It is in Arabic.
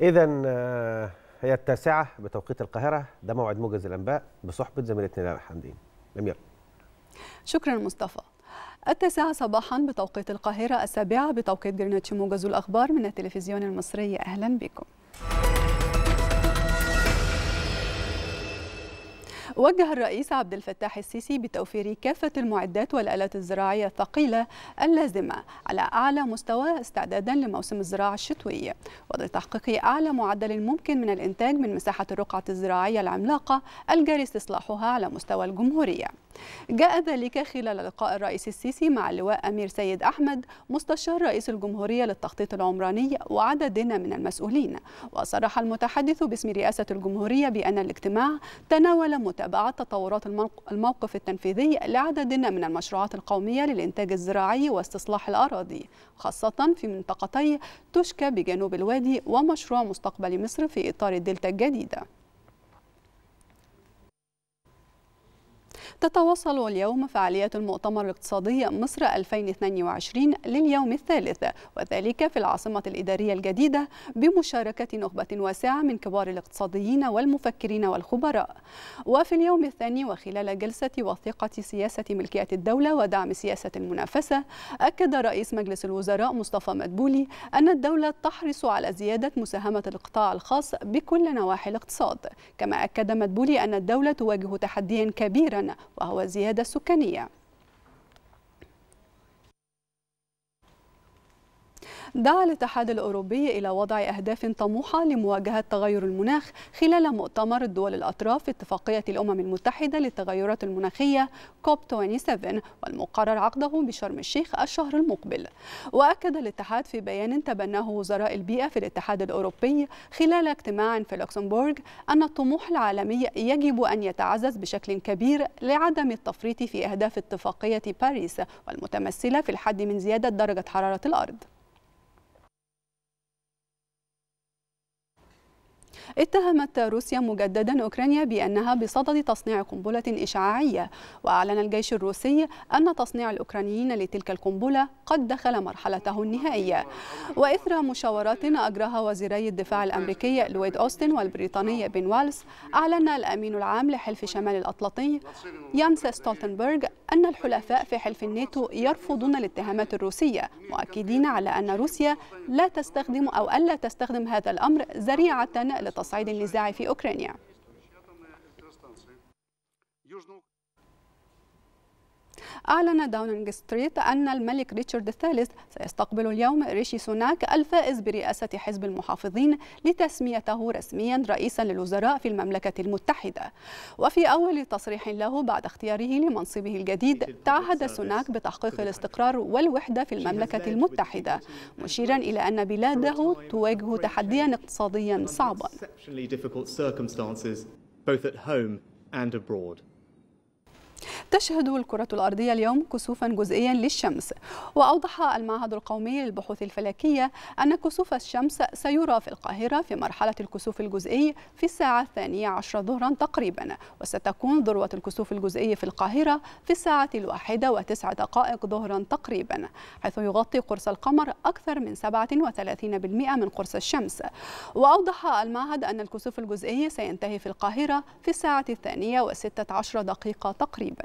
إذا آه، هي التاسعة بتوقيت القاهرة ده موعد موجز الأنباء بصحبة زميلتنا ليلى حمدين أمير شكرا مصطفى التاسعة صباحا بتوقيت القاهرة السابعة بتوقيت جرينتش موجز الأخبار من التلفزيون المصري أهلا بكم وجه الرئيس عبد الفتاح السيسي بتوفير كافة المعدات والآلات الزراعية الثقيلة اللازمة على أعلى مستوى استعدادا لموسم الزراعة الشتوي ولتحقيق أعلى معدل ممكن من الإنتاج من مساحة الرقعة الزراعية العملاقة الجاري استصلاحها على مستوى الجمهورية جاء ذلك خلال لقاء الرئيس السيسي مع اللواء أمير سيد أحمد مستشار رئيس الجمهورية للتخطيط العمراني وعدد من المسؤولين وصرح المتحدث باسم رئاسة الجمهورية بأن الاجتماع تناول متابعة متابعه تطورات الموقف التنفيذي لعدد من المشروعات القومية للإنتاج الزراعي واستصلاح الأراضي خاصة في منطقتي تشكى بجنوب الوادي ومشروع مستقبل مصر في إطار الدلتا الجديدة تتواصل اليوم فعاليات المؤتمر الاقتصادي مصر 2022 لليوم الثالث وذلك في العاصمة الإدارية الجديدة بمشاركة نخبة واسعة من كبار الاقتصاديين والمفكرين والخبراء وفي اليوم الثاني وخلال جلسة وثيقة سياسة ملكية الدولة ودعم سياسة المنافسة أكد رئيس مجلس الوزراء مصطفى مدبولي أن الدولة تحرص على زيادة مساهمة القطاع الخاص بكل نواحي الاقتصاد كما أكد مدبولي أن الدولة تواجه تحديا كبيرا وهو زيادة سكانية دعا الاتحاد الأوروبي إلى وضع أهداف طموحة لمواجهة تغير المناخ خلال مؤتمر الدول الأطراف في اتفاقية الأمم المتحدة للتغيرات المناخية كوب 27 والمقرر عقده بشرم الشيخ الشهر المقبل وأكد الاتحاد في بيان تبناه وزراء البيئة في الاتحاد الأوروبي خلال اجتماع في لوكسمبورغ أن الطموح العالمي يجب أن يتعزز بشكل كبير لعدم التفريط في أهداف اتفاقية باريس والمتمثلة في الحد من زيادة درجة حرارة الأرض اتهمت روسيا مجددا أوكرانيا بأنها بصدد تصنيع قنبلة إشعاعية وأعلن الجيش الروسي أن تصنيع الأوكرانيين لتلك القنبلة قد دخل مرحلته النهائية وإثر مشاورات أجراها وزيري الدفاع الأمريكي لويد أوستن والبريطاني بن والس أعلن الأمين العام لحلف شمال الأطلنطي يانس ستولتنبرغ أن الحلفاء في حلف الناتو يرفضون الاتهامات الروسية مؤكدين على أن روسيا لا تستخدم أو ألا تستخدم هذا الأمر ذريعة لتصعيد النزاع في أوكرانيا أعلن داونينغ ستريت أن الملك ريتشارد الثالث سيستقبل اليوم ريشي سوناك الفائز برئاسة حزب المحافظين لتسميته رسميا رئيسا للوزراء في المملكة المتحدة وفي أول تصريح له بعد اختياره لمنصبه الجديد تعهد سوناك بتحقيق الاستقرار والوحدة في المملكة المتحدة مشيرا إلى أن بلاده تواجه تحديا اقتصاديا صعبا both at home and abroad. تشهد الكرة الأرضية اليوم كسوفا جزئيا للشمس وأوضح المعهد القومي للبحوث الفلكية أن كسوف الشمس سيرى في القاهرة في مرحلة الكسوف الجزئي في الساعة الثانية عشر ظهرا تقريبا وستكون ذروة الكسوف الجزئي في القاهرة في الساعة الواحدة وتسع دقائق ظهرا تقريبا حيث يغطي قرص القمر أكثر من 37% من قرص الشمس وأوضح المعهد أن الكسوف الجزئي سينتهي في القاهرة في الساعة الثانية وستة عشر دقيقة تقريباً